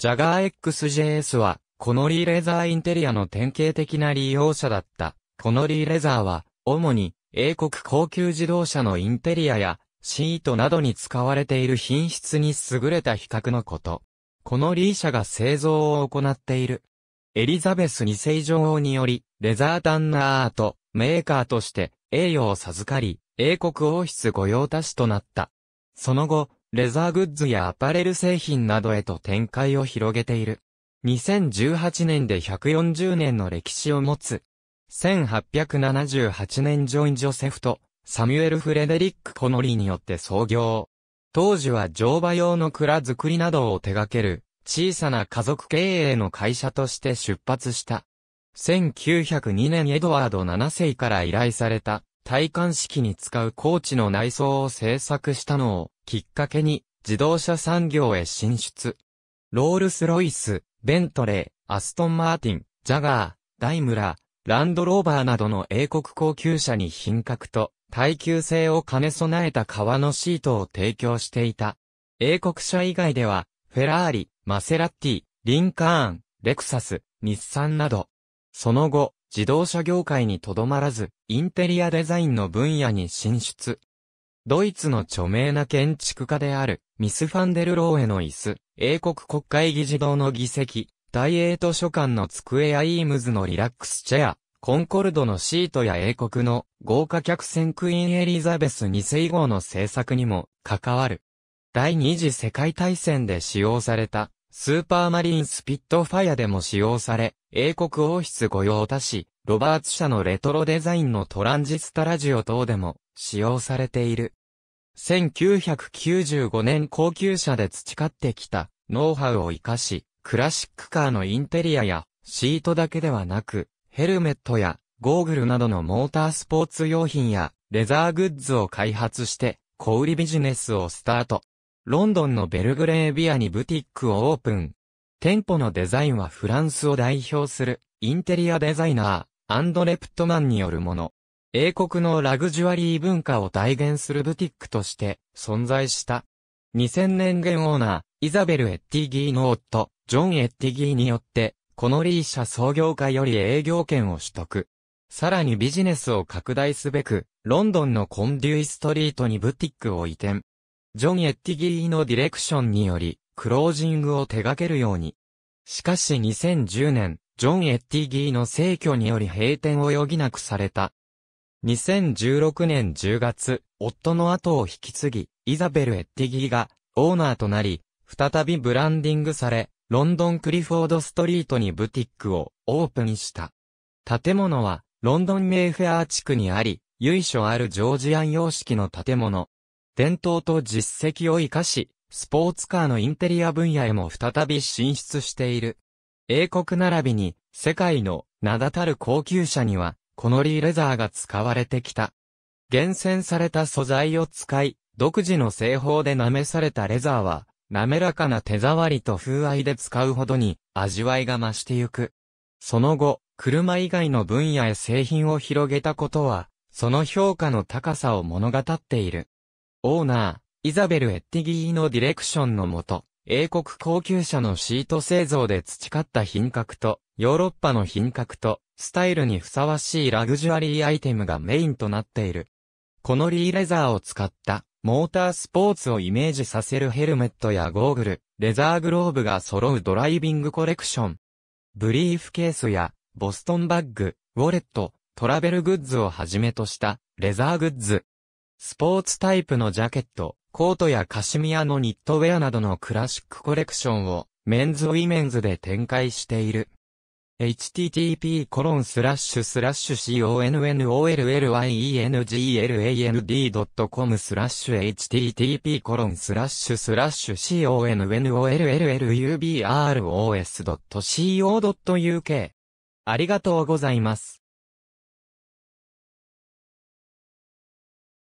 ジャガー XJS は、コノリーレザーインテリアの典型的な利用者だった。コノリーレザーは、主に、英国高級自動車のインテリアや、シートなどに使われている品質に優れた比較のこと。このリー社が製造を行っている。エリザベス二世女王により、レザータンナーアート、メーカーとして、栄誉を授かり、英国王室御用達となった。その後、レザーグッズやアパレル製品などへと展開を広げている。2018年で140年の歴史を持つ。1878年ジョイン・ジョセフとサミュエル・フレデリック・コノリーによって創業。当時は乗馬用の蔵作りなどを手掛ける小さな家族経営の会社として出発した。1902年エドワード7世から依頼された体冠式に使うコーチの内装を制作したのをきっかけに自動車産業へ進出。ロールス・ロイス、ベントレー、アストン・マーティン、ジャガー、ダイムラランドローバーなどの英国高級車に品格と耐久性を兼ね備えた革のシートを提供していた。英国車以外では、フェラーリ、マセラッティ、リンカーン、レクサス、日産など。その後、自動車業界にとどまらず、インテリアデザインの分野に進出。ドイツの著名な建築家である、ミス・ファンデル・ローエの椅子、英国国会議事堂の議席、大英図書館の机やイームズのリラックスチェア、コンコルドのシートや英国の豪華客船クイーンエリザベス2世号の制作にも関わる。第二次世界大戦で使用されたスーパーマリンスピットファイアでも使用され、英国王室御用達、ロバーツ社のレトロデザインのトランジスタラジオ等でも使用されている。1995年高級車で培ってきたノウハウを活かし、クラシックカーのインテリアやシートだけではなく、ヘルメットやゴーグルなどのモータースポーツ用品やレザーグッズを開発して小売ビジネスをスタート。ロンドンのベルグレービアにブティックをオープン。店舗のデザインはフランスを代表するインテリアデザイナー、アンドレプトマンによるもの。英国のラグジュアリー文化を体現するブティックとして存在した。2000年現オーナー、イザベル・エッティギーの夫、ジョン・エッティギーによって、このリー社創業家より営業権を取得。さらにビジネスを拡大すべく、ロンドンのコンデュイストリートにブティックを移転。ジョン・エッティギーのディレクションにより、クロージングを手掛けるように。しかし2010年、ジョン・エッティギーの逝去により閉店を余儀なくされた。2016年10月、夫の後を引き継ぎ、イザベル・エッティギーがオーナーとなり、再びブランディングされ、ロンドンクリフォードストリートにブティックをオープンした。建物は、ロンドンメイフェア地区にあり、由緒あるジョージアン様式の建物。伝統と実績を活かし、スポーツカーのインテリア分野へも再び進出している。英国並びに、世界の名だたる高級車には、このリーレザーが使われてきた。厳選された素材を使い、独自の製法で舐めされたレザーは、滑らかな手触りと風合いで使うほどに味わいが増してゆく。その後、車以外の分野へ製品を広げたことは、その評価の高さを物語っている。オーナー、イザベル・エッティギーのディレクションのもと、英国高級車のシート製造で培った品格と、ヨーロッパの品格と、スタイルにふさわしいラグジュアリーアイテムがメインとなっている。このリーレザーを使ったモータースポーツをイメージさせるヘルメットやゴーグル、レザーグローブが揃うドライビングコレクション。ブリーフケースやボストンバッグ、ウォレット、トラベルグッズをはじめとしたレザーグッズ。スポーツタイプのジャケット、コートやカシミヤのニットウェアなどのクラシックコレクションをメンズウィメンズで展開している。http://connollyengland.com スラッシュ http コロンスラッシュスラッシュ c o n n o l l u e b r o s c o u k ありがとうございます。